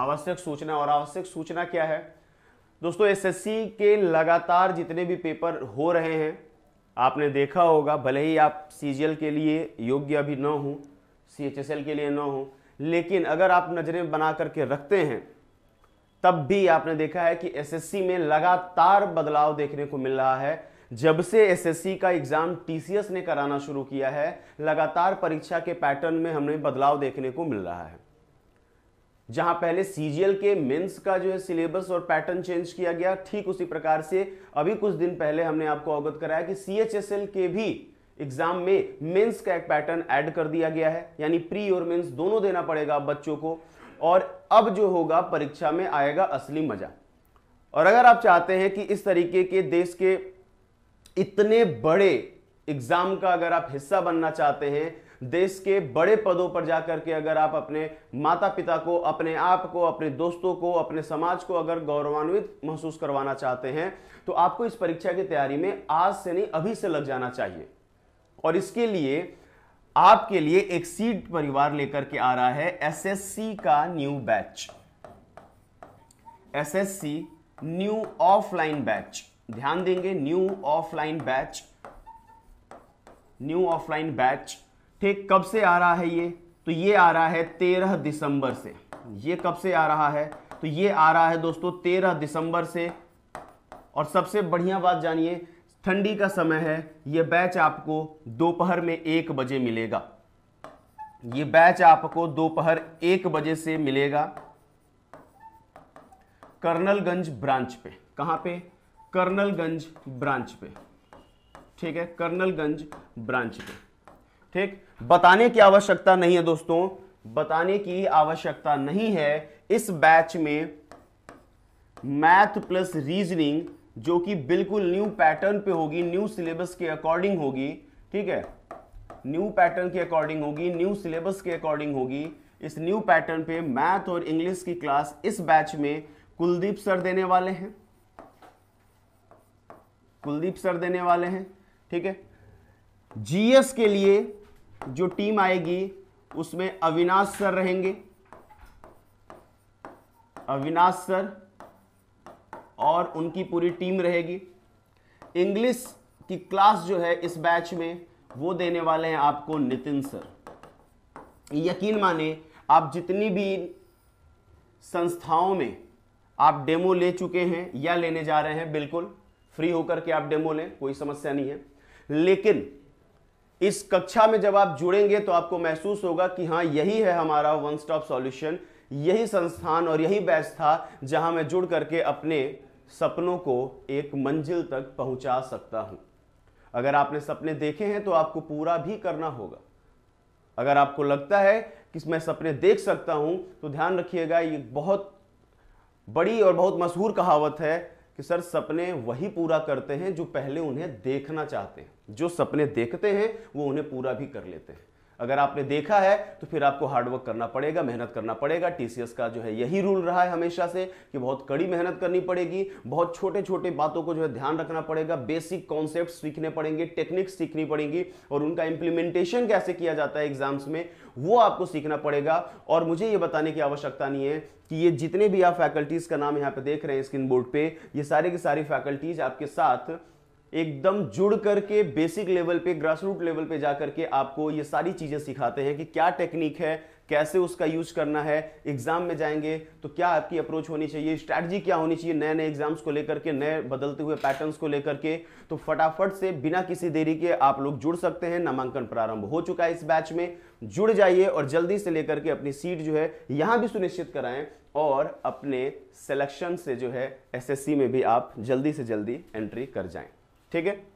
आवश्यक सूचना और आवश्यक सूचना क्या है दोस्तों एसएससी के लगातार जितने भी पेपर हो रहे हैं आपने देखा होगा भले ही आप सीजीएल के लिए योग्य अभी न हो सीएचएसएल के लिए न हो लेकिन अगर आप नज़रें बना करके रखते हैं तब भी आपने देखा है कि एसएससी में लगातार बदलाव देखने को मिल रहा है जब से एसएससी का एग्ज़ाम टीसीएस ने कराना शुरू किया है लगातार परीक्षा के पैटर्न में हमें बदलाव देखने को मिल रहा है जहां पहले सीजीएल के मेंस का जो है सिलेबस और पैटर्न चेंज किया गया ठीक उसी प्रकार से अभी कुछ दिन पहले हमने आपको अवगत कराया कि सीएचएसएल के भी एग्जाम में मेंस का एक पैटर्न ऐड कर दिया गया है यानी प्री और मेंस दोनों देना पड़ेगा बच्चों को और अब जो होगा परीक्षा में आएगा असली मजा और अगर आप चाहते हैं कि इस तरीके के देश के इतने बड़े एग्जाम का अगर आप हिस्सा बनना चाहते हैं देश के बड़े पदों पर जाकर के अगर आप अपने माता पिता को अपने आप को अपने दोस्तों को अपने समाज को अगर गौरवान्वित महसूस करवाना चाहते हैं तो आपको इस परीक्षा की तैयारी में आज से नहीं अभी से लग जाना चाहिए और इसके लिए आपके लिए एक सीट परिवार लेकर के आ रहा है एसएससी का new batch SSC new offline batch ध्यान देंगे new offline batch new offline batch थे कब से आ रहा है ये तो ये आ रहा है तेरह दिसंबर से ये कब से आ रहा है तो ये आ रहा है दोस्तों तेरह दिसंबर से और सबसे बढ़िया बात जानिए ठंडी का समय है ये बैच आपको दोपहर में एक बजे मिलेगा ये बैच आपको दोपहर एक बजे से मिलेगा कर्नलगंज ब्रांच पे कहाँ पे कर्नलगंज ब्रांच पे ठीक है कर्नलगंज ब्रांच पे ठीक बताने की आवश्यकता नहीं है दोस्तों बताने की आवश्यकता नहीं है इस बैच में मैथ प्लस रीजनिंग जो कि बिल्कुल न्यू पैटर्न पे होगी न्यू सिलेबस के अकॉर्डिंग होगी ठीक है न्यू पैटर्न के अकॉर्डिंग होगी न्यू सिलेबस के अकॉर्डिंग होगी इस न्यू पैटर्न पे मैथ और इंग्लिश की क्लास इस बैच में कुलदीप सर देने वाले हैं कुलदीप सर देने वाले हैं ठीक है जीएस के लिए जो टीम आएगी उसमें अविनाश सर रहेंगे अविनाश सर और उनकी पूरी टीम रहेगी इंग्लिश की क्लास जो है इस बैच में वो देने वाले हैं आपको नितिन सर यकीन माने आप जितनी भी संस्थाओं में आप डेमो ले चुके हैं या लेने जा रहे हैं बिल्कुल फ्री होकर के आप डेमो लें कोई समस्या नहीं है लेकिन इस कक्षा में जब आप जुड़ेंगे तो आपको महसूस होगा कि हाँ यही है हमारा वन स्टॉप सॉल्यूशन यही संस्थान और यही बैच था जहां मैं जुड़ करके अपने सपनों को एक मंजिल तक पहुंचा सकता हूं अगर आपने सपने देखे हैं तो आपको पूरा भी करना होगा अगर आपको लगता है कि मैं सपने देख सकता हूं तो ध्यान रखिएगा ये बहुत बड़ी और बहुत मशहूर कहावत है कि सर सपने वही पूरा करते हैं जो पहले उन्हें देखना चाहते हैं जो सपने देखते हैं वो उन्हें पूरा भी कर लेते हैं अगर आपने देखा है तो फिर आपको हार्डवर्क करना पड़ेगा मेहनत करना पड़ेगा टीसीएस का जो है यही रूल रहा है हमेशा से कि बहुत कड़ी मेहनत करनी पड़ेगी बहुत छोटे छोटे बातों को जो है ध्यान रखना पड़ेगा बेसिक कॉन्सेप्ट सीखने पड़ेंगे टेक्निक्स सीखनी पड़ेंगी और उनका इंप्लीमेंटेशन कैसे किया जाता है एग्जाम्स में वो आपको सीखना पड़ेगा और मुझे ये बताने की आवश्यकता नहीं है कि ये जितने भी आप फैकल्टीज का नाम यहाँ पे देख रहे हैं स्क्रीन बोर्ड पे ये सारे की सारी फैकल्टीज आपके साथ एकदम जुड़ करके बेसिक लेवल पे ग्रास रूट लेवल पे जा के आपको ये सारी चीज़ें सिखाते हैं कि क्या टेक्निक है कैसे उसका यूज करना है एग्जाम में जाएंगे तो क्या आपकी अप्रोच होनी चाहिए स्ट्रैटेजी क्या होनी चाहिए नए नए एग्जाम्स को लेकर के नए बदलते हुए पैटर्न्स को लेकर के तो फटाफट से बिना किसी देरी के आप लोग जुड़ सकते हैं नामांकन प्रारंभ हो चुका है इस बैच में जुड़ जाइए और जल्दी से लेकर के अपनी सीट जो है यहाँ भी सुनिश्चित कराएं और अपने सेलेक्शन से जो है एस में भी आप जल्दी से जल्दी एंट्री कर जाएं ठीक है